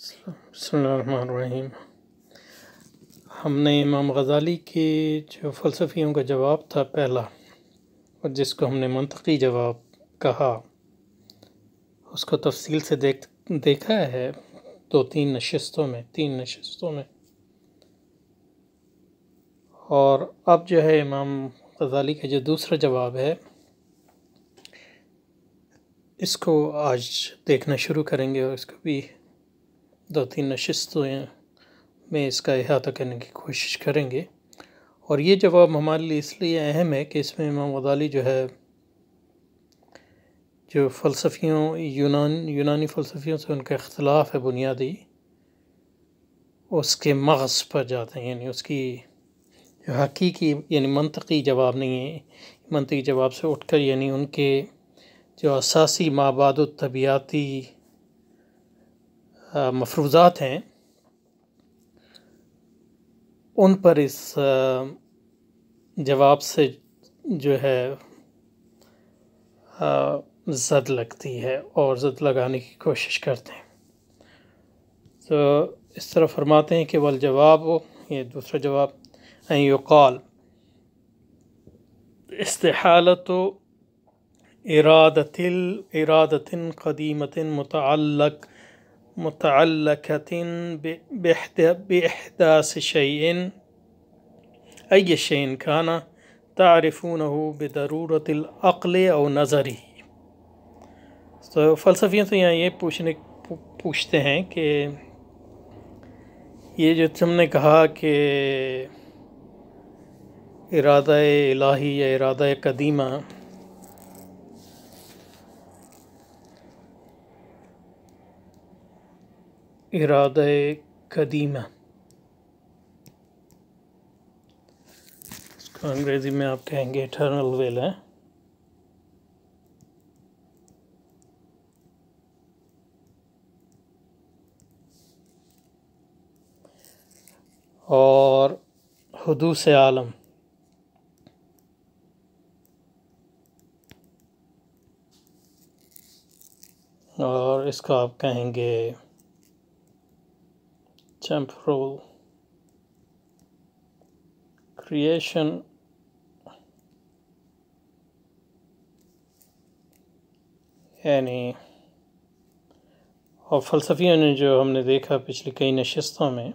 बसमीम हमने इमाम गज़ाली के जो फ़लसफ़ियों का जवाब था पहला और जिसको हमने मनतकी जवाब कहा उसको तफसील से देख देखा है दो तीन नशस्तों में तीन नशस्तों में और अब जो है इमाम गज़ाली का जो दूसरा जवाब है इसको आज देखना शुरू करेंगे और इसको भी दो तीन नशस्तों में इसका अहाता करने की कोशिश करेंगे और ये जवाब हमारे लिए इसलिए अहम है कि इसमें इमाम वदाली जो है जो फ़लसफियों यूनान यूनानी फ़लसफियों से उनका इख्तलाफ है बुनियादी उसके मगज़ पर जाते हैं यानी उसकी जो हकीकी यानी मनतकी जवाब नहीं है मनतकी जवाब से उठकर यानी उनके जो असासी माबाद तबियाती मफरूज़ात हैं उन पर इस जवाब से जो है जद लगती है और जद लगाने की कोशिश करते हैं तो इस तरह फरमाते हैं कि वल जवाब ये दूसरा जवाब युकाल इस्तेहालत इरादतिल इरादतिन कदीमतिन मतलक متعلقة بإحداث شيء أي شيء كان تعرفونه بضرورة العقل أو نظري فلسفیوں سے یہاں یہ پوچھنے پوچھتے ہیں کہ یہ جو تم نے کہا کہ ارادہ الہی یا ارادہ قدیمہ इराद कदीमा इसको अंग्रेज़ी में आप कहेंगे इटर्नल वेल है और हदू से आलम और इसको आप कहेंगे temporal creation यानी और फ़लसफियों ने जो हमने देखा पिछली कई नशस्तों में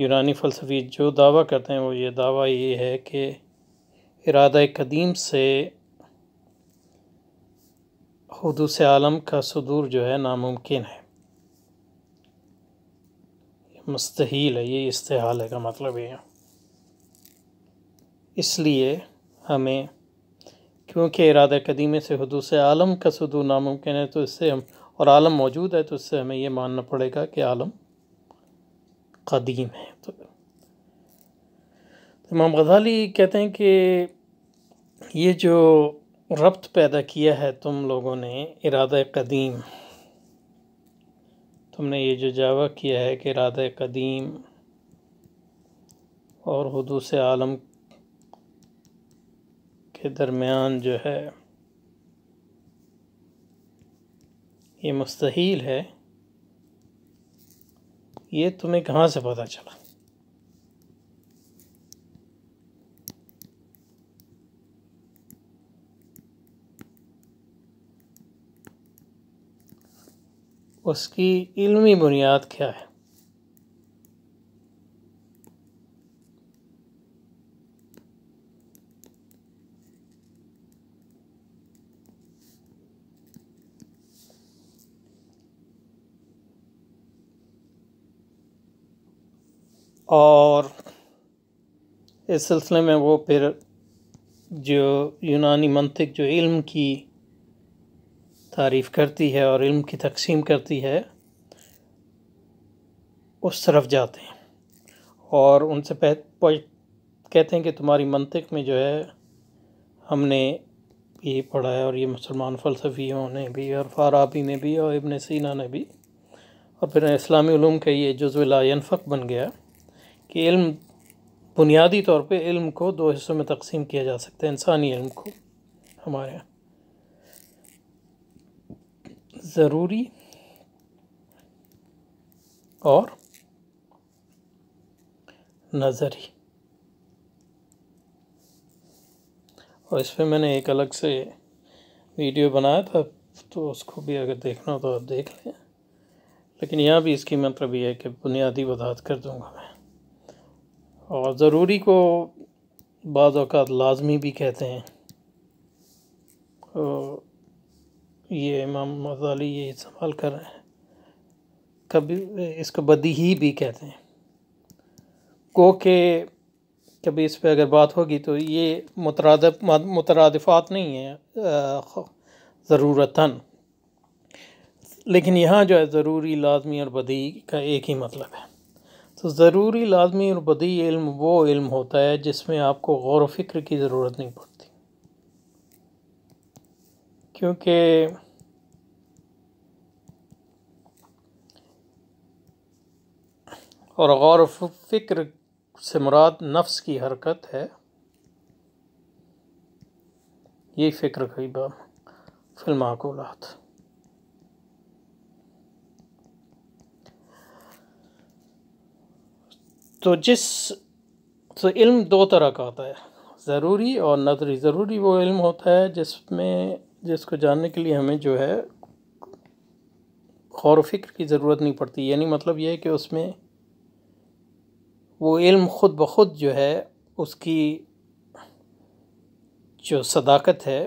यूनानी फ़लसफ़ी जो दावा करते हैं वो ये दावा ये है कि इरादा कदीम से हदूस आलम का सदूर जो है नामुमकिन है मुस्तहील है ये इस्तेहाल है का मतलब ये है इसलिए हमें क्योंकि इरादे कदीमे से से आलम का सदू नामुमकिन है तो इससे हम और आलम मौजूद है तो इससे हमें ये मानना पड़ेगा कि आलम कदीम है तो इमाम गजाली कहते हैं कि ये जो रब्त पैदा किया है तुम लोगों ने इरादा कदीम हमने ये जो जावा किया है कि राधा कदीम और हदूस आलम के दरमियान जो है ये मुस्तहील है ये तुम्हें कहाँ से पता चला उसकी इल्मी बुनियाद क्या है और इस सिलसिले में वो फिर जो यूनानी मंतिक जो इल्म की तारीफ़ करती है और इल्म की तकसीम करती है उस तरफ जाते हैं और उनसे कहते हैं कि तुम्हारी मंतिक में जो है हमने ये पढ़ा है और ये मुसलमान फ़लसफ़ियों ने भी और फाराबी ने भी और इबन सीना ने भी और फिर इस्लामी उलूम का ये जज़लायनफ़क बन गया कि इल्म बुनियादी तौर पे इल्म को दो हिस्सों में तकसीम किया जा सकता है इंसानी इल्म को हमारे यहाँ ज़रूरी और नज़री और इस पर मैंने एक अलग से वीडियो बनाया था तो उसको भी अगर देखना हो तो आप देख लें लेकिन यहाँ भी इसकी मतलब ये है कि बुनियादी वजात कर दूँगा मैं और ज़रूरी को बाज़ात लाजमी भी कहते हैं ये इमाम मजाली ये इस्तेमाल कर रहे हैं कभी इसको बदही भी कहते हैं को के कभी इस पर अगर बात होगी तो ये मुतरद मुतरदफ़ात नहीं है ज़रूरता लेकिन यहाँ जो है ज़रूरी लाजमी और बदी का एक ही मतलब है तो ज़रूरी लाजमी और बदी इल्म वो इल्म होता है जिसमें आपको गौर व फिक्र की ज़रूरत नहीं पड़ती क्योंकि और गौर फ़िक्र से मुराद नफ्स की हरकत है ये फ़िक्र की फिल्माकूलत तो जिस तो इल्म दो तरह का होता है ज़रूरी और नजरी ज़रूरी वो इल्म होता है जिसमें जिसको जानने के लिए हमें जो है गौर फिक्र की ज़रूरत नहीं पड़ती यानी मतलब यह है कि उसमें वो इल्म ख़ुद ब खुद जो है उसकी जो सदाकत है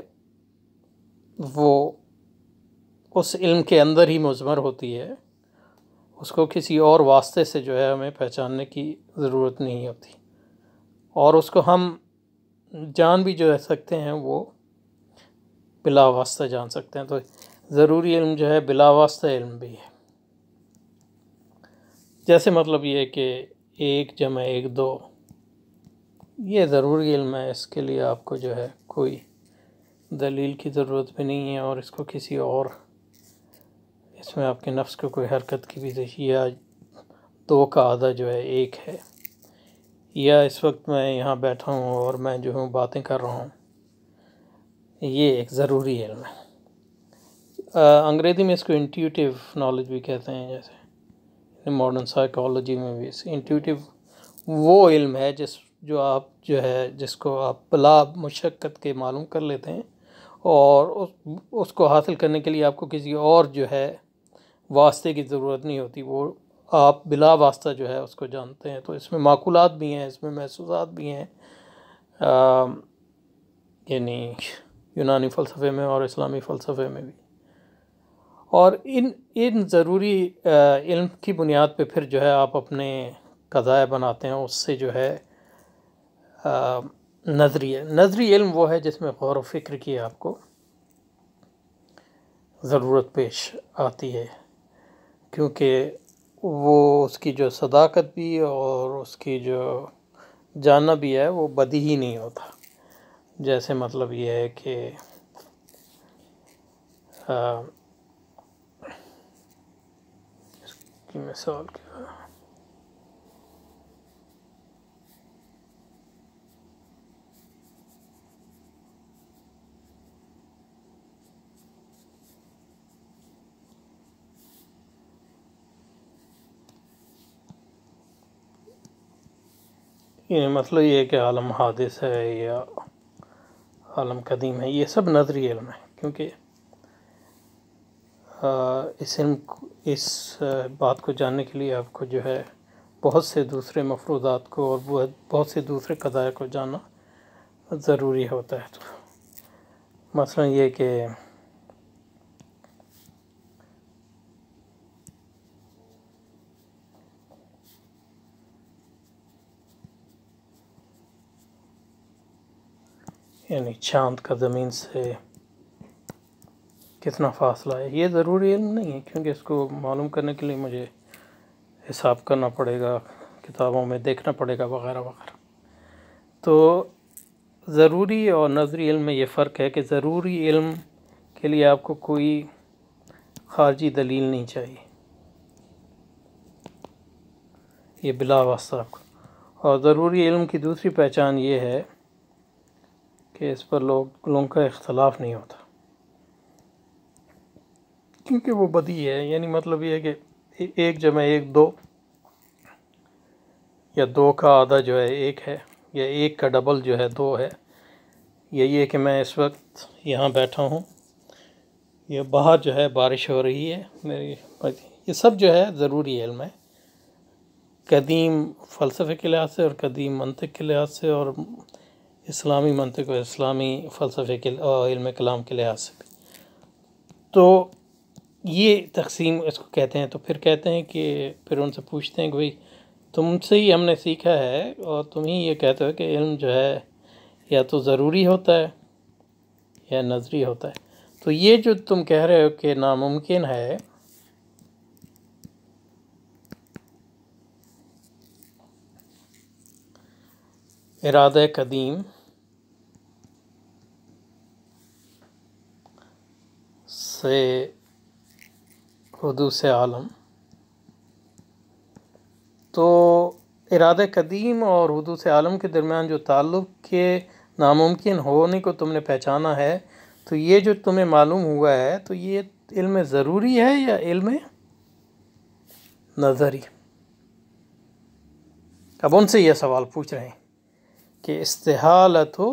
वो उस इल्म के अंदर ही मजमर होती है उसको किसी और वास्ते से जो है हमें पहचानने की ज़रूरत नहीं होती और उसको हम जान भी जो रह सकते हैं वो बिला वास्ता जान सकते हैं तो ज़रूरी इल्म जो है बिला वास्ता इल्म भी है जैसे मतलब ये कि एक जमा एक दो ये ज़रूरी इल्म है इसके लिए आपको जो है कोई दलील की ज़रूरत भी नहीं है और इसको किसी और इसमें आपके नफ्स को कोई हरकत की भी या दो का आधा जो है एक है या इस वक्त मैं यहाँ बैठा हूँ और मैं जो हूँ बातें कर रहा हूँ ये एक ज़रूरी इल्म है अंग्रेज़ी में इसको इंट्यूटिव नॉलेज भी कहते हैं जैसे मॉडर्न साइकोलॉजी में भी इंट्यूटिव वो इल्म है जिस जो आप जो है जिसको आप बला मुशक्क़त के मालूम कर लेते हैं और उस उसको हासिल करने के लिए आपको किसी और जो है वास्ते की ज़रूरत नहीं होती वो आप बिला वास्ता जो है उसको जानते हैं तो इसमें माकूलत भी हैं इसमें महसूसात भी हैं यानी यूनानी फ़लसफ़े में और इस्लामी फ़लसफ़े में भी और इन इन ज़रूरी इल्म की बुनियाद पे फिर जो है आप अपने कज़ाए बनाते हैं उससे जो है नजरिए नजरी इल्म वो है जिसमें गौर फिक्र की आपको ज़रूरत पेश आती है क्योंकि वो उसकी जो सदाकत भी और उसकी जो जानना भी है वो बदी ही नहीं होता जैसे मतलब ये है कि इसकी मिसाल क्या ये मतलब ये कि आलम हादिस है या आलम कदीम है ये सब नज़री इल्म है क्योंकि इस इल्म इस बात को जानने के लिए आपको जो है बहुत से दूसरे मफरूदात को और बहुत से दूसरे कदाय को जानना ज़रूरी होता है तो मसला ये कि यानी चांद का ज़मीन से कितना फ़ासला है ये ज़रूरी इल्म नहीं है क्योंकि इसको मालूम करने के लिए मुझे हिसाब करना पड़ेगा किताबों में देखना पड़ेगा वगैरह वगैरह तो ज़रूरी और नजरी इल्म में ये फ़र्क है कि ज़रूरी इल्म के लिए आपको कोई खारजी दलील नहीं चाहिए ये बिला वास्ता आपको और ज़रूरी इल्म की दूसरी पहचान ये है कि इस पर लोग लोगों का इख्तलाफ नहीं होता क्योंकि वो बदी है यानी मतलब ये है कि एक जमे एक दो या दो का आधा जो है एक है या एक का डबल जो है दो है यही है कि मैं इस वक्त यहाँ बैठा हूँ ये बाहर जो है बारिश हो रही है मेरी ये सब जो है ज़रूरी है मैं कदीम फ़लसफ़े के लिहाज से और कदीम मनत के लिहाज से और इस्लामी मनतक और इस्लामी फ़लसफ़े के इल्म कलाम के लिहाज से तो ये तकसीम इसको कहते हैं तो फिर कहते हैं कि फिर उनसे पूछते हैं कि भाई तुमसे ही हमने सीखा है और तुम ही ये कहते हो कि इल्म जो है या तो ज़रूरी होता है या नजरी होता है तो ये जो तुम कह रहे हो कि नामुमकिन है इरादा कदीम से से आलम तो इराद कदीम और से आलम के दरमियान जो ताल्लुक़ के नामुमकिन होने को तुमने पहचाना है तो ये जो तुम्हें मालूम हुआ है तो ये इल्म ज़रूरी है या इल्म नज़री अब उनसे यह सवाल पूछ रहे हैं कि इस्तेहालत हो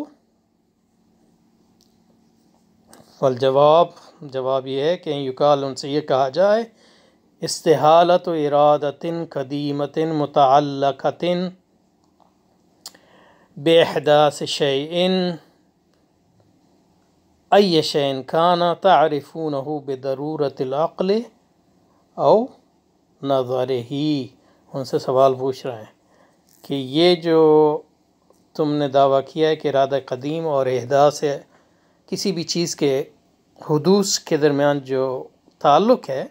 फल जवाब जवाब ये है कि युकाल उनसे ये कहा जाए इस्तेहालत इरादतिन कदीमतिन मुतलकतिन बेहदास शैन अय शैन खाना तारफून हो बदरूरतल औ नज़र ही उनसे सवाल पूछ रहे हैं कि ये जो तुमने दावा किया है कि इरादा कदीम और अहदास किसी भी चीज़ के हदूस के दरमियान जो ताल्लुक़ है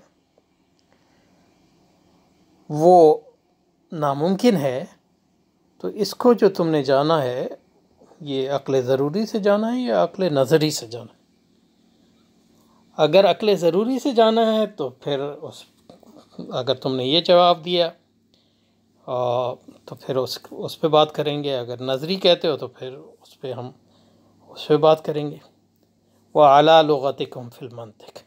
वो नामुमकिन है तो इसको जो तुमने जाना है ये अक्ल ज़रूरी से जाना है या अक्ल नज़री से जाना है अगर अक्ल ज़रूरी से जाना है तो फिर उस अगर तुमने ये जवाब दिया आ, तो फिर उस उस पर बात करेंगे अगर नज़री कहते हो तो फिर उस पर हम उस पर बात करेंगे وعلى لغتكم في المنطق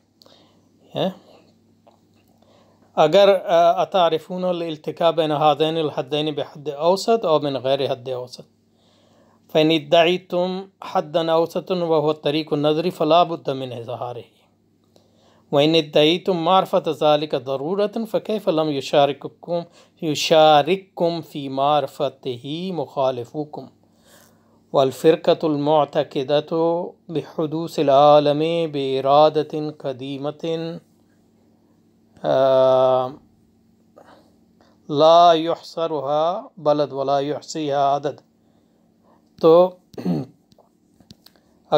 اگر أتعرفون الالتقاء بين هذين الحدين بحد أوسط أو من غير حد أوسط فإن ادعيتم حدا اوسط وهو الطريق النظري فلا بد من إظهاره وإن ادعيتم معرفة ذلك ضرورة فكيف لم يشارككم يشارككم في معرفته مخالفوكم वलफ़िरकतुलमतकदत बहदूसम बरादत कदीमत लासरहा बलद वला युहसिया आदत तो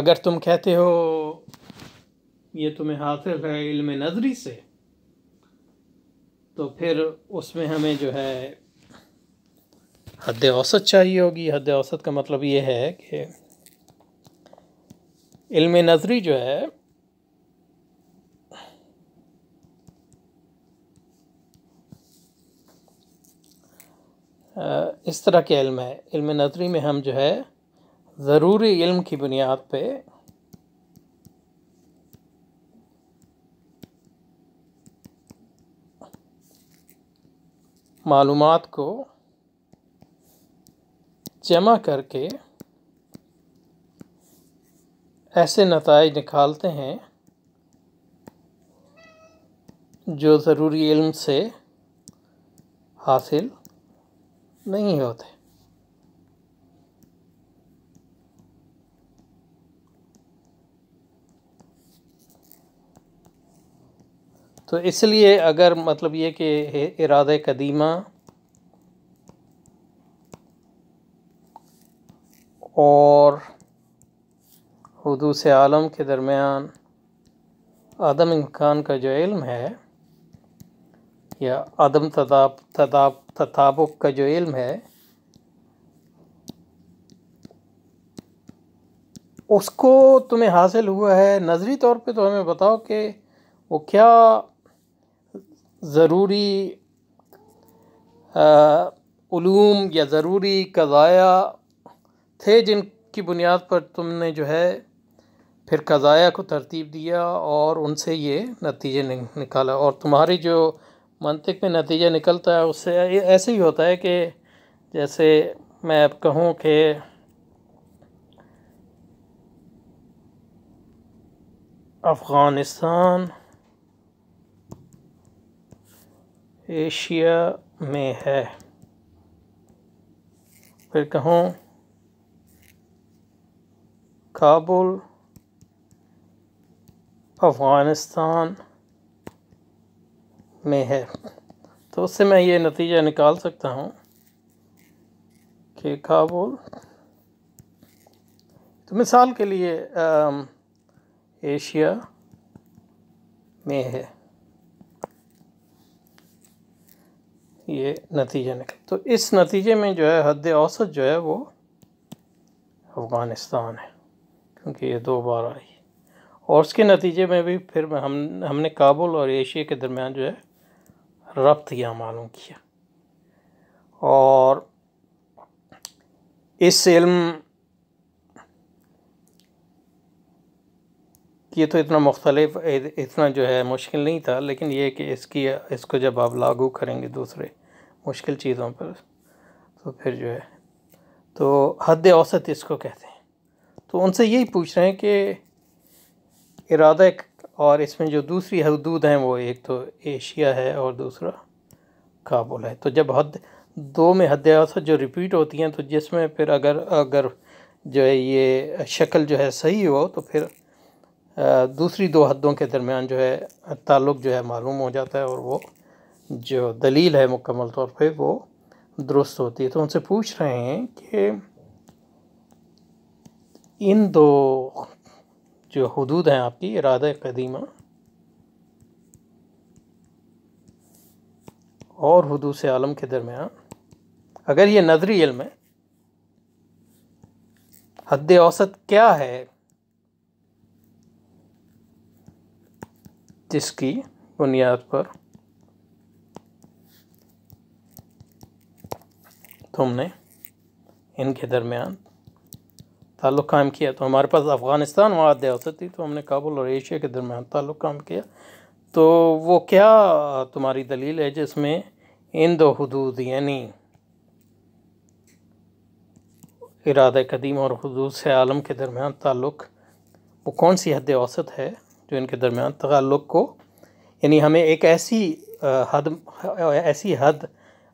अगर तुम कहते हो ये तुम्हें हासिल है इल्म नज़री से तो फिर उसमें हमें जो है हद औसत चाहिए होगी हद औसत का मतलब ये है कि इल्म नज़री जो है इस तरह के इल्म है इल्म नज़री में हम जो है ज़रूरी इल्म की बुनियाद पे मालूम को जमा करके ऐसे नतज निकालते हैं जो ज़रूरी इल्म से हासिल नहीं होते तो इसलिए अगर मतलब ये कि इराद कदीमा और हदूस आलम के दरमियान आदम इम्कान का जो इल्म है या आदम तदाब तदाब तताबुक का जो इल्म है उसको तुम्हें हासिल हुआ है नज़री तौर पे तो हमें बताओ कि वो क्या ज़रूरी या ज़रूरी कज़ाया थे जिनकी बुनियाद पर तुमने जो है फिर कज़ाया को तरतीब दिया और उनसे ये नतीजे निकाला और तुम्हारी जो मनतिक में नतीजा निकलता है उससे ऐसे ही होता है कि जैसे मैं अब कहूँ कि अफ़गानिस्तान एशिया में है फिर कहूँ Kabul, अफ़गानिस्तान में है तो उससे मैं ये नतीजा निकाल सकता हूँ कि काबुल तो मिसाल के लिए आ, एशिया में है ये नतीजा निकल तो इस नतीजे में जो है हद औसत जो है वो अफ़गानिस्तान है क्योंकि ये दो बार आई और उसके नतीजे में भी फिर हम हमने काबुल और एशिया के दरमियान जो है रब्त यह मालूम किया और इस इल्म ये तो इतना मुख्तलिफ इतना जो है मुश्किल नहीं था लेकिन ये कि इसकी इसको जब आप लागू करेंगे दूसरे मुश्किल चीज़ों पर तो फिर जो है तो हद औसत इसको कहते हैं तो उनसे यही पूछ रहे हैं कि इरादा एक और इसमें जो दूसरी हदूद हैं वो एक तो एशिया है और दूसरा काबुल है तो जब हद दो में हद जो रिपीट होती हैं तो जिसमें फिर अगर अगर जो है ये शक्ल जो है सही हो तो फिर दूसरी दो हदों के दरमियान जो है ताल्लुक़ जो है मालूम हो जाता है और वो जो दलील है मुकम्मल तौर पे वो दुरुस्त होती है तो उनसे पूछ रहे हैं कि इन दो जो हदूद हैं आपकी इरादा कदीमा और हदूस से आलम के दरमियान अगर ये नजरी इल्म है हद औसत क्या है जिसकी बुनियाद पर तुमने इनके दरमियान ताल्लुक़ कायम किया तो हमारे पास अफ़गानिस्तान वहाँ दियासत थी तो हमने काबुल और एशिया के दरमियान ताल्लुक़ कायम किया तो वो क्या तुम्हारी दलील है जिसमें इन दो हदूद यानी इराद कदीम और हदूद से आलम के दरमियान ताल्लुक़ वो कौन सी हद औसत है जो इनके दरमियान ताल्लुक़ को यानी हमें एक ऐसी हद ऐसी हद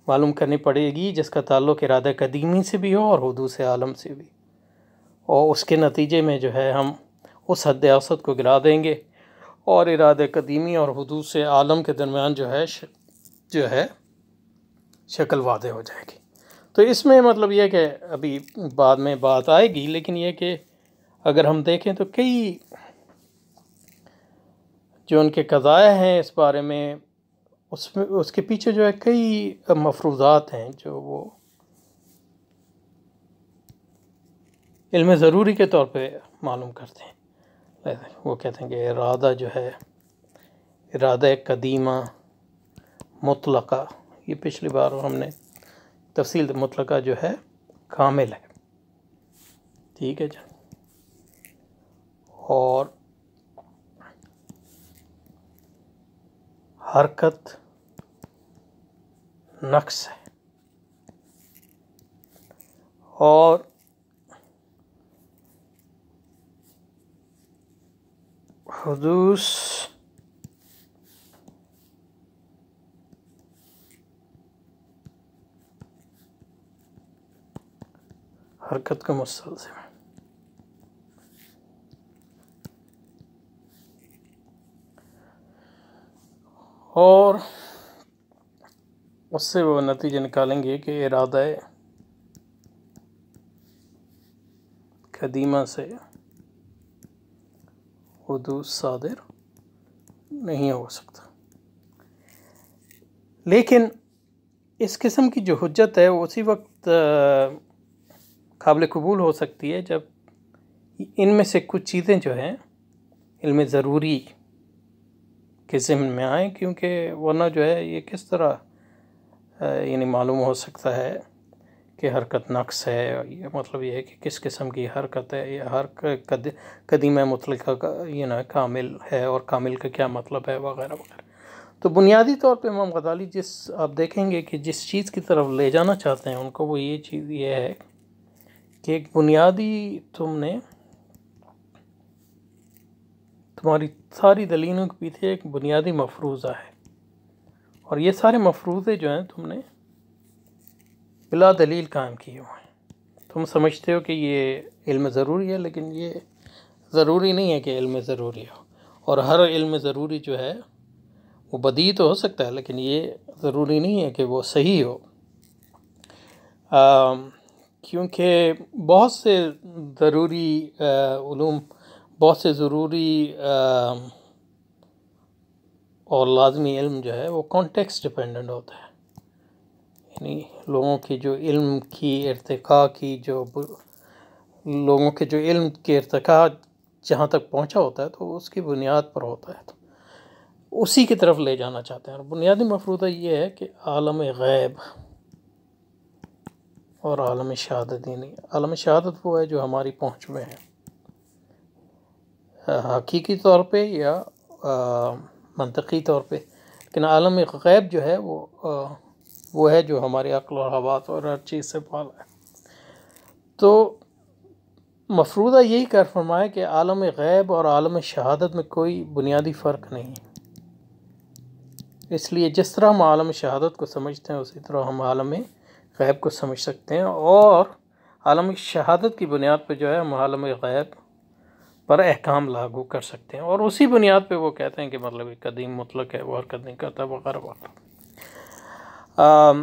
मालूम करनी पड़ेगी जिसका ताल्लुक़ इरादा कदीमी से भी हो और हदूद से आलम से भी और उसके नतीजे में जो है हम उस हद असद को गिरा देंगे और इराद कदीमी और हदूद से आलम के दरमियान जो है जो है शक्ल वादे हो जाएगी तो इसमें मतलब यह कि अभी बाद में बात आएगी लेकिन यह कि अगर हम देखें तो कई जो उनके कज़ाए हैं इस बारे में उसमें उसके पीछे जो है कई मफरूज़ात हैं जो वो इल्म ज़रूरी के तौर पे मालूम करते हैं वो कहते हैं कि इरादा जो है इरादा कदीमा मुतलका ये पिछली बार हमने तफसील मुतलका जो है कामिल है ठीक है जी और हरकत नक्स है और हदूस हरकत का मुस्लम और उससे वो नतीजे निकालेंगे कि इरादा कदीमा से उर्दू सादिर नहीं हो सकता लेकिन इस किस्म की जो हजत है वो उसी वक्त काबिल कबूल हो सकती है जब इनमें से कुछ चीज़ें जो हैं इनमें ज़रूरी के ज़िम्मन में आएँ क्योंकि वरना जो है ये किस तरह यानी मालूम हो सकता है कि हरकत नक्स है ये मतलब ये है कि किस किस्म की हरकत है ये हर कद कदीम मतलब का यू नो कामिल है और कामिल का क्या मतलब है वगैरह वगैरह तो बुनियादी तौर पे इमाम गजाली जिस आप देखेंगे कि जिस चीज़ की तरफ ले जाना चाहते हैं उनको वो ये चीज़ ये है कि एक बुनियादी तुमने तुम्हारी सारी दलीलों के पीछे एक बुनियादी मफरूज़ा है और ये सारे मफरूज़े जो हैं तुमने बिला दलील कायम किए हुए हैं तुम समझते हो कि ये इल्म ज़रूरी है लेकिन ये ज़रूरी नहीं है कि इल्म ज़रूरी हो और हर इल्म ज़रूरी जो है वो बदी तो हो सकता है लेकिन ये ज़रूरी नहीं है कि वो सही हो क्योंकि बहुत से ज़रूरी बहुत से ज़रूरी और लाजमी इल्म जो है वो कॉन्टेक्स्ट डिपेंडेंट होता है अपनी लोगों की जो इल्म की इरतका की जो लोगों के जो इल्म के इरतका जहाँ तक पहुँचा होता है तो उसकी बुनियाद पर होता है तो उसी की तरफ ले जाना चाहते हैं और बुनियादी मफरूदा ये है कि आलम गैब और आलम शहादत ही नहीं आलम शहादत वो है जो हमारी पहुँच में है हाँ, हकीकी तौर पर या मनतकी तौर पर लेकिन आलम गैब जो है वो आ, वो है जो हमारे अक्ल और हवात और हर चीज़ से पाल है तो मफरूदा यही कर फरमाए कि आलम गैब और आलम शहादत में कोई बुनियादी फ़र्क नहीं इसलिए जिस तरह हम आलम शहादत को समझते हैं उसी तरह हम आलम गैब को समझ सकते हैं और आलम शहादत की बुनियाद पर जो है हम आलम गैब पर अहकाम लागू कर सकते हैं और उसी बुनियाद पर वो कहते हैं कि मतलब कदीम मतलब है वह हरकत नहीं करता वगैरह वगैरह Um,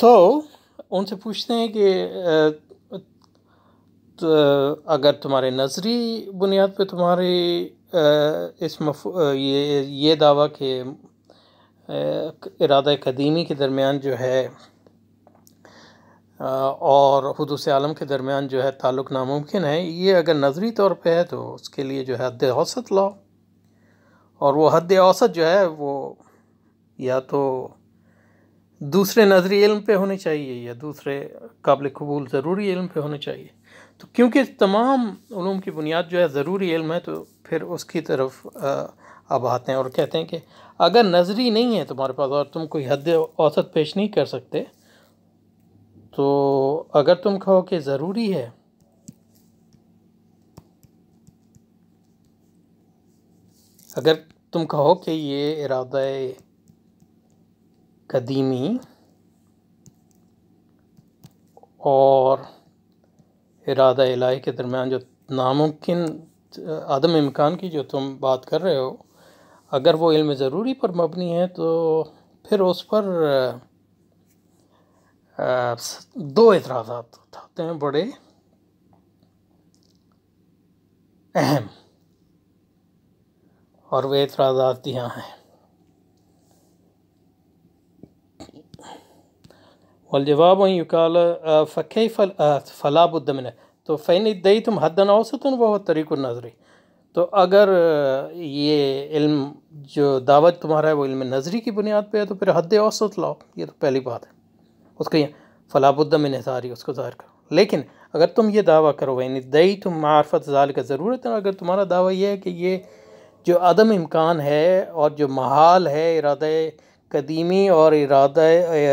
तो उनसे पूछते हैं कि तो अगर तुम्हारे नज़री बुनियाद पे तुम्हारे इस मफ ये ये दावा के इरादा कदीमी के दरमियान जो है और हदूस आलम के दरमियान जो है ताल्लुक़ नामुमकिन है ये अगर नज़री तौर पे है तो उसके लिए जो है हद औसत लाओ और वो हद औसत जो है वो या तो दूसरे नजरी इल्म पे होने चाहिए या दूसरे काबिल कबूल ज़रूरी इल्म पे होने चाहिए तो क्योंकि तमाम ूम की बुनियाद जो है ज़रूरी इल्म है तो फिर उसकी तरफ अब आते हैं और कहते हैं कि अगर नजरी नहीं है तुम्हारे पास और तुम कोई हद औसत पेश नहीं कर सकते तो अगर तुम कहो कि ज़रूरी है अगर तुम कहो कि ये इरादा कदीमी और इरादा इलाही के दरमियान जो नामुमकिन आदम इम्कान की जो तुम बात कर रहे हो अगर वो इल्म ज़रूरी पर मबनी है तो फिर उस पर दो एतराज़ उठाते हैं बड़े अहम और वे एतराज़ात यहाँ हैं वालजवाब युकाल फ़क़ी फ़ल फ़लाबुद्दमिन तो फ़ैन दई तुम हदन औसतन वह तरीक नजरी तो अगर ये इल्म जो दावत तुम्हारा है वो इल्म नजरी की बुनियाद पे है तो फिर हद औसत लाओ ये तो पहली बात है उसको ये फ़लाबुद्दमिन सारी उसको ज़ाहिर करो लेकिन अगर तुम ये दावा करो वैन दई तुम मार्फत जाल का ज़रूरत है अगर तुम्हारा दावा यह है कि ये जो अदम इम्कान है और जो महाल है इरादा قدیمی اور ارادہ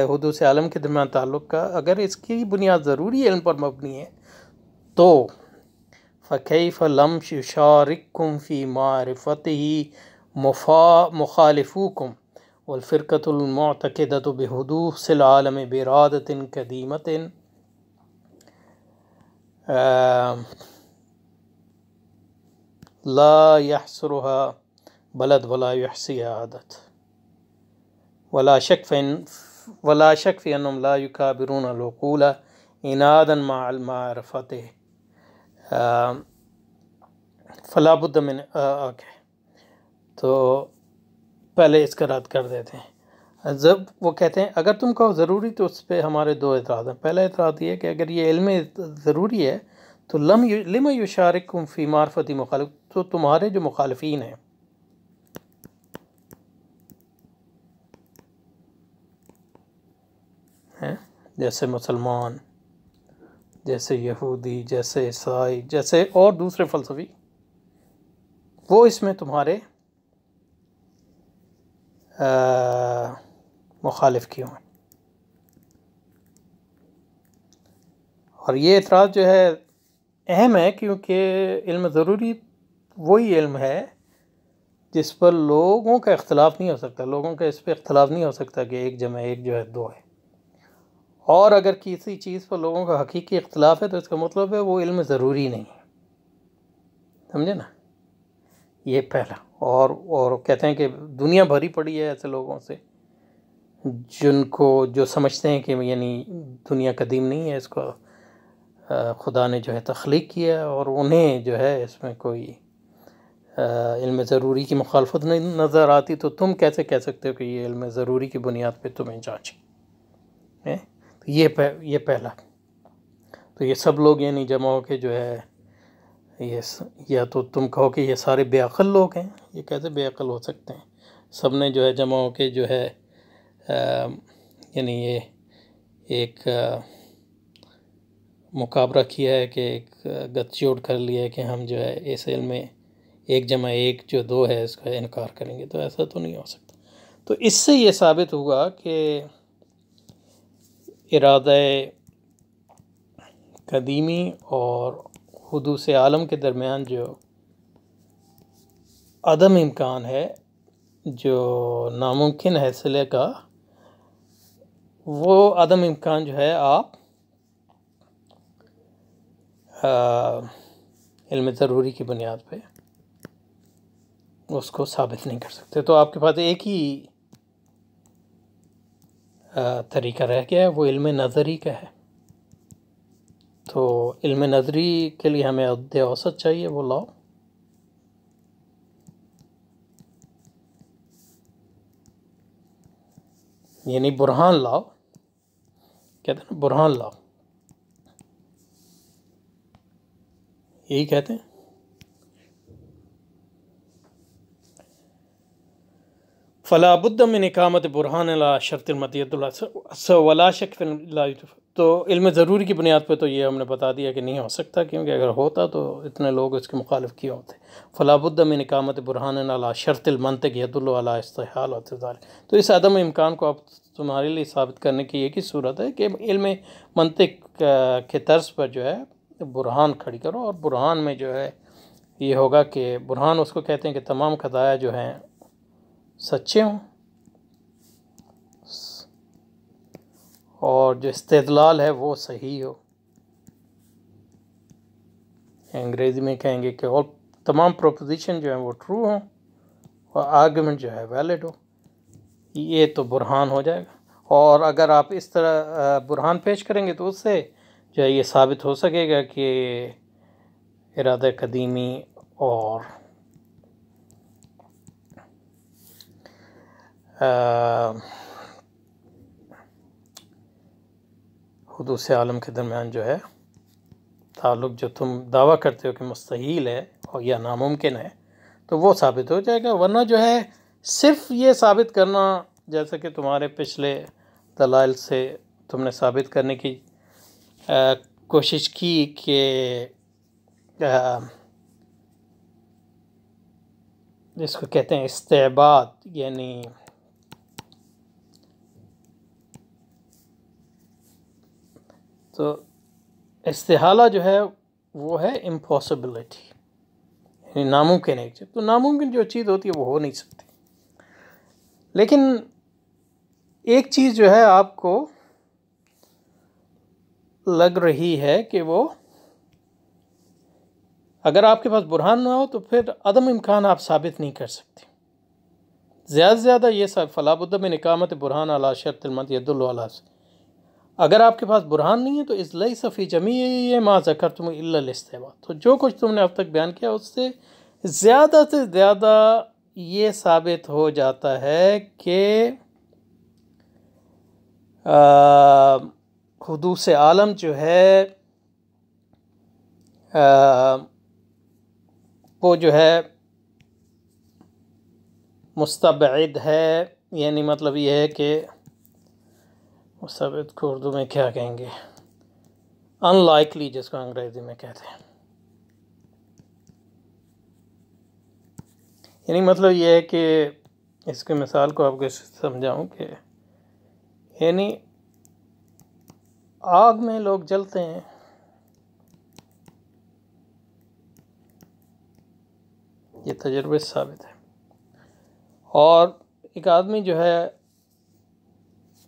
حدوث عالم کے درمیان تعلق کا اگر اس کی بنیاد ضروری علم پر مبنی ہے تو فَكَيْفَ لَمْ شُشَارِكُمْ فِي مَعْرِفَتِهِ مُخَالِفُوكُمْ وَالْفِرْقَةُ الْمُعْتَقِدَةُ بِحُدُوثِ الْعَالَمِ بِرَادَةٍ قَدِيمَةٍ لَا يَحْسُرُهَا بَلَدْ وَلَا يُحْسِيَ عَدَتٍ वला शक फ़िन वला शक फिन लाका बिरून इनादन मालमारफ़त फलाबुद्दमिन ओके तो पहले इसका रद्द कर देते हैं जब वो कहते हैं अगर तुम कहो ज़रूरी तो उस पर हमारे दो एतराज़ हैं पहला एतराज़ ये कि अगर ये इल्म ज़रूरी है तो लम लिम फ़ी मार्फती मुखालफ तो तुम्हारे जो मुखालफी हैं जैसे मुसलमान जैसे यहूदी जैसे ईसाई जैसे और दूसरे फलसफी वो इसमें तुम्हारे मुखालिफ़ क्यों हैं और ये इतराज़ जो है अहम है क्योंकि इल्म ज़रूरी वही इल्म है जिस पर लोगों का इख्तलाफ नहीं हो सकता लोगों का इस पर इख्तलाफ नहीं हो सकता कि एक जमा एक जो है दो है और अगर किसी चीज़ पर लोगों का हकीकी इख्तलाफ है तो इसका मतलब है वो इल्म ज़रूरी नहीं है समझे ना ये पहला और और कहते हैं कि दुनिया भरी पड़ी है ऐसे लोगों से जिनको जो समझते हैं कि यानी दुनिया कदीम नहीं है इसको खुदा ने जो है तख्लीक किया और उन्हें जो है इसमें कोई इल्म ज़रूरी की मुखालफत नहीं नज़र आती तो तुम कैसे कह सकते हो कि ये इल्म ज़रूरी की बुनियाद पे तुम्हें जाँचें तो ये पह, ये पहला तो ये सब लोग यानी जमा के जो है ये या तो तुम कहो कि ये सारे बेअल लोग हैं ये कैसे बेअल हो सकते हैं सब ने जो है जमा के जो है यानी ये एक मुकाबला किया है कि एक गतचोट कर लिया है कि हम जो है इस इल में एक जमा एक जो दो है इसका इनकार करेंगे तो ऐसा तो नहीं हो सकता तो इससे ये साबित हुआ कि इराद कदीमी और हदूस आलम के दरमियान जो अदम इम्कान है जो नामुमकिन है सिले का वो अदम इम्कान जो है आप इल्म ज़रूरी की बुनियाद पे उसको साबित नहीं कर सकते तो आपके पास एक ही तरीका रह गया है वो इल्म नज़री का है तो इल्म नज़री के लिए हमें अध्य औसत चाहिए वो लॉ यानी बुरहान लॉ कहते हैं बुरहान लॉ यही कहते हैं फ़लाबुद्दमिन निकामत बुरहान ला वला शक तो इल्म ज़रूरी की बुनियाद पर तो ये हमने बता दिया कि नहीं हो सकता क्योंकि अगर होता तो इतने लोग इसके मुखालफ क्यों होते फ़लाबुद्दमिन निकामत बुरहान ला शरतमतक यदुल्ला इस्तेहाल और तो इस अदम इम्कान को आप तुम्हारे लिए साबित करने की एक ही सूरत है कि इल्म मनतिक के तर्ज पर जो है बुरहान खड़ी करो और बुरहान में जो है ये होगा कि बुरहान उसको कहते हैं कि तमाम खदाया जो हैं सच्चे हों और जो इस्तलाल है वो सही हो अंग्रेज़ी में कहेंगे कि ऑल तमाम प्रोपोजिशन जो हैं वो ट्रू हों और आर्गमेंट जो है वैलिड हो ये तो बुरहान हो जाएगा और अगर आप इस तरह बुरहान पेश करेंगे तो उससे जो है ये साबित हो सकेगा कि इरादा कदीमी और खुद आलम के दरमियान जो है ताल्लुक़ जो तुम दावा करते हो कि मुस्तहील है और या नामुमकिन है तो वो साबित हो जाएगा वरना जो है सिर्फ ये साबित करना जैसे कि तुम्हारे पिछले दलाल से तुमने साबित करने की आ, कोशिश की कि जिसको कहते हैं इस्तेबाद यानी तो इस्तेहाला जो है वो है इम्पॉसिबिलिटी यानी नामुमकिन एक चीज़ तो नामुमकिन जो चीज़ होती है वो हो नहीं सकती लेकिन एक चीज़ जो है आपको लग रही है कि वो अगर आपके पास बुरहान ना हो तो फिर अदम इम्कान आप साबित नहीं कर सकते ज़्यादा से ज़्यादा ये सब फलाबुद्दम में निकामत बुरहान अला शरतमत यदुल्ला से अगर आपके पास बुरहान नहीं है तो इसलई सफ़ी जमी ये माँ जकर तुम इस्तेमा तो जो कुछ तुमने अब तक बयान किया उससे ज़्यादा से ज़्यादा ये साबित हो जाता है कि हदूस आलम जो है आ, वो जो है मुस्तबद है यानी मतलब ये है कि मुसाबित को उर्दू में क्या कहेंगे अनलाइकली जिसको अंग्रेज़ी में कहते हैं यानी मतलब यह है कि इसके मिसाल को आपको समझाऊं कि यानी आग में लोग जलते हैं ये तजर्बे साबित है और एक आदमी जो है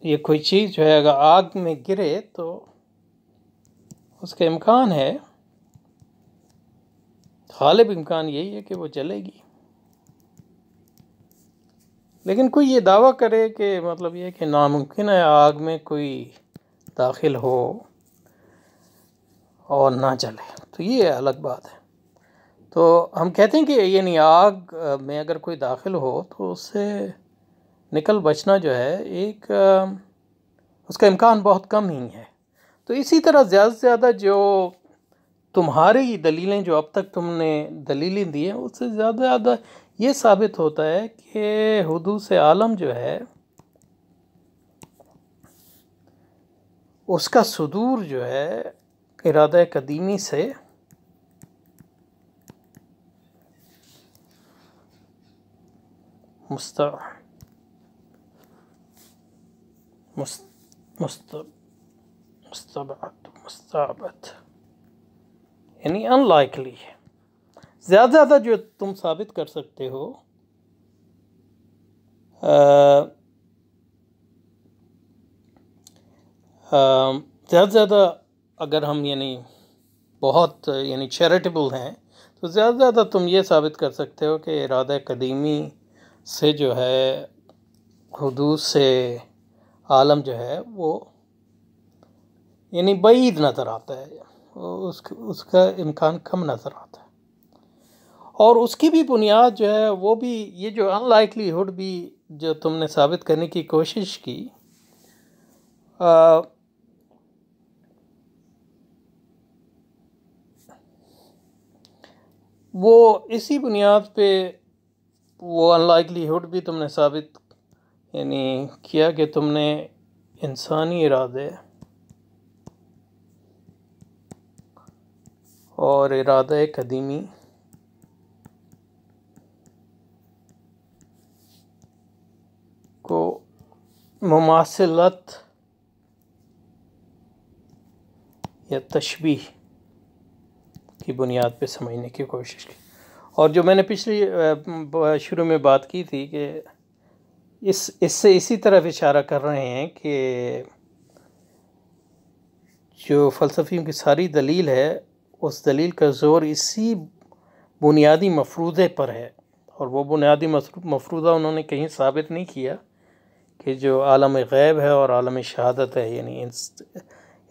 ये कोई चीज़ जो है अगर आग में गिरे तो उसका इम्कान है गालिब इम्कान यही है कि वो जलेगी लेकिन कोई ये दावा करे कि मतलब ये कि नामुमकिन है आग में कोई दाखिल हो और ना जले तो ये अलग बात है तो हम कहते हैं कि यानी आग में अगर कोई दाखिल हो तो उससे निकल बचना जो है एक उसका इम्कान बहुत कम ही है तो इसी तरह ज़्यादा से ज़्यादा जो तुम्हारी दलीलें जो अब तक तुमने दलीलें दी हैं उससे ज़्यादा ज़्यादा ये साबित होता है कि हदू से आलम जो है उसका सुदूर जो है इरादा कदीमी से मुस्ता مستبعد मुस्ताबत यानी अनलाइकली ज़्यादा ज़्यादा जो तुम साबित कर सकते हो ज़्यादा ज़्यादा अगर हम यानी बहुत यानी चैरिटेबल हैं तो ज़्यादा ज़्यादा तुम ये साबित कर सकते हो कि इरादा कदीमी से जो है हदूद से आलम जो है वो यानी بعید नज़र आता है उस उसका इम्कान कम नज़र आता है और उसकी भी बुनियाद जो है वो भी ये जो अनलाइकलीहुड भी जो तुमने साबित करने की कोशिश की आ, वो इसी बुनियाद पे वो अनलाइकलीहुड भी तुमने साबित यानी किया कि तुमने इंसानी इरादे और इरादा कदीमी को मुमासिलत या तशबी की बुनियाद पे समझने की कोशिश की और जो मैंने पिछली शुरू में बात की थी कि इस इससे इसी तरफ इशारा कर रहे हैं कि जो फ़लसफ़ियों की सारी दलील है उस दलील का ज़ोर इसी बुनियादी मफरूदे पर है और वो बुनियादी मफरूदा उन्होंने कहीं साबित नहीं किया कि जो आलम गैब है और आलम शहादत है यानी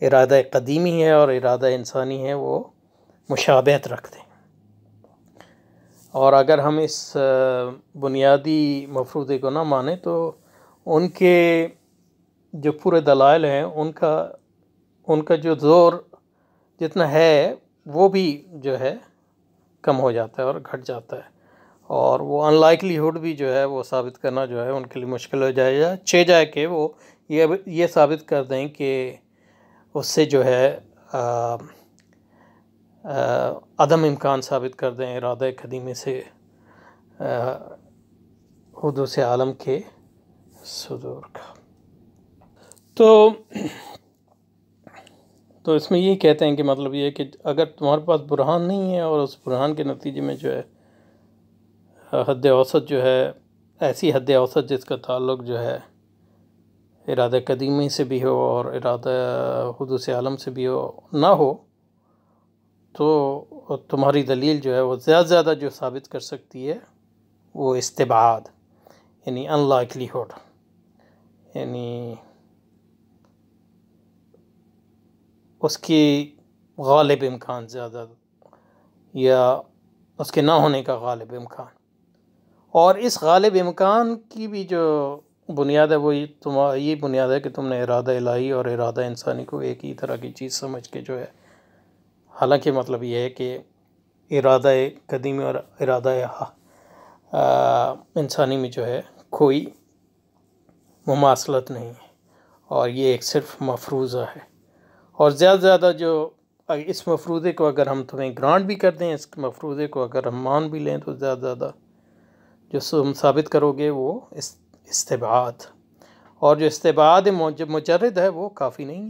इरादा कदीमी है और इरादा इंसानी है वो मुशाबत रखते हैं और अगर हम इस बुनियादी मफरूदे को ना माने तो उनके जो पूरे दलाइल हैं उनका उनका जो ज़ोर जितना है वो भी जो है कम हो जाता है और घट जाता है और वो अनलाइकलीहुड भी जो है वो साबित करना जो है उनके लिए मुश्किल हो जाएगा चे जाए कि वो ये ये साबित कर दें कि उससे जो है आ, अदम इम्कान साबित कर दें इरादा कदीमे से उदू से आलम के सदूर का तो तो इसमें यही कहते हैं कि मतलब ये है कि अगर तुम्हारे पास बुरहान नहीं है और उस बुरहान के नतीजे में जो है हद औसत जो है ऐसी हद औसत जिसका ताल्लुक जो है इरादा कदीमी से भी हो और इरादा हदूस आलम से भी हो ना हो तो तुम्हारी दलील जो है वो ज़्यादा से ज़्यादा जो साबित कर सकती है वो इस्तेबाद यानी अनलाइकलीहुड यानी उसकी गालिब इम्कान ज़्यादा या उसके ना होने का गालिब इम्कान और इस गालिब इम्कान की भी जो बुनियाद है वो ये तुम ये बुनियाद है कि तुमने इरादा इलाही और इरादा इंसानी को एक ही तरह की चीज़ समझ के जो है हालांकि मतलब ये है कि इरादा कदीम और इरादा इंसानी में जो है कोई मुमासलत नहीं है और ये एक सिर्फ मफरूज़ा है और ज़्यादा ज़्यादा जो इस मफरूज़े को अगर हम तुम्हें ग्रांट भी कर दें इस मफरूज़े को अगर हम मान भी लें तो ज़्यादा ज़्यादा जो हम साबित करोगे वो इस और जो इस्तेबाद मुजरद है वो काफ़ी नहीं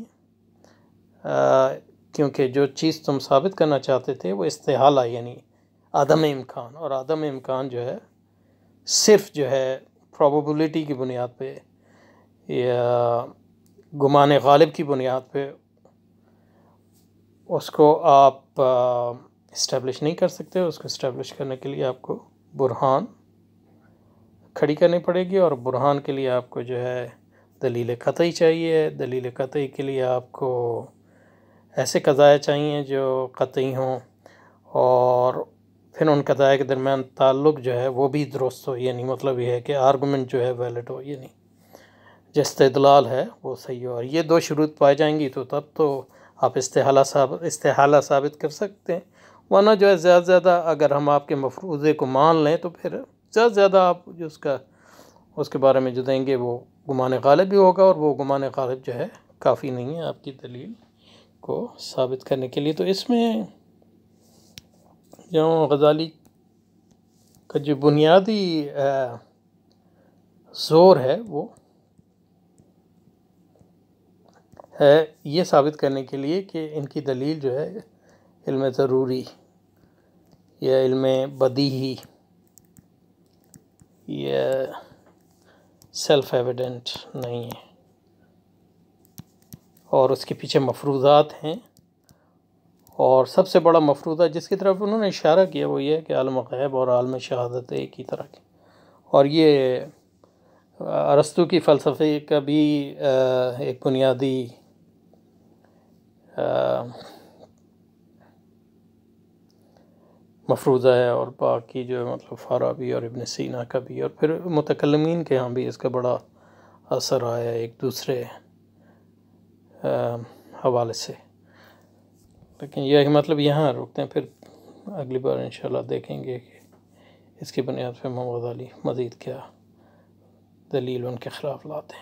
है आ, क्योंकि जो चीज़ तुम साबित करना चाहते थे वो इस्तेहाला यानी आदम इम्कान और आदम इम्कान जो है सिर्फ जो है प्रोबेबिलिटी की बुनियाद पे या गुमान गालिब की बुनियाद पे उसको आप इस्टेब्लिश नहीं कर सकते उसको इस्टेब्लिश करने के लिए आपको बुरहान खड़ी करनी पड़ेगी और बुरहान के लिए आपको जो है दलील कतई चाहिए दलील कतई के लिए आपको ऐसे कज़ाए चाहिए जो क़तई हों और फिर उन कज़ाए के दरमियान ताल्लुक़ जो है वो भी दुरुस्त हो यानी मतलब ये है कि आर्गूमेंट जो है वैलिड हो नहीं जिस तदलाल है वो सही हो और ये दो शरूत पाई जाएंगी तो तब तो आप इस्तेहाला इस्तेहाला साबित कर सकते हैं वरना जो है ज़्यादा से ज़्यादा अगर हम आपके मफरूज़े को मान लें तो फिर ज़्यादा से ज़्यादा आप जो उसका उसके बारे में जो देंगे वो गुमान गालिब भी होगा और वो गुमान गालिब जो है काफ़ी नहीं है आपकी दलील को साबित करने के लिए तो इसमें जो गज़ाली का जो बुनियादी ज़ोर है वो है ये साबित करने के लिए कि इनकी दलील जो है इल्म ज़रूरी या इल्म बदीही या सेल्फ़ एविडेंट नहीं है और उसके पीछे मफरूज़ात हैं और सबसे बड़ा मफरूज़ा जिसकी तरफ उन्होंने इशारा किया वो ये है कि आलम गैब और आलम शहादत एक ही तरह के और ये अरस्तु की फ़लसफ़े का भी एक बुनियादी मफरूज़ा है और बाकी जो है मतलब फाराबी और इबन सीना का भी और फिर मतकलमीन के यहाँ भी इसका बड़ा असर आया एक दूसरे हवाले से लेकिन यह मतलब यहाँ रुकते हैं फिर अगली बार इंशाल्लाह देखेंगे कि इसकी बुनियाद पर मोहम्मद अली मज़ीद क्या दलील उनके ख़िलाफ़ लाते हैं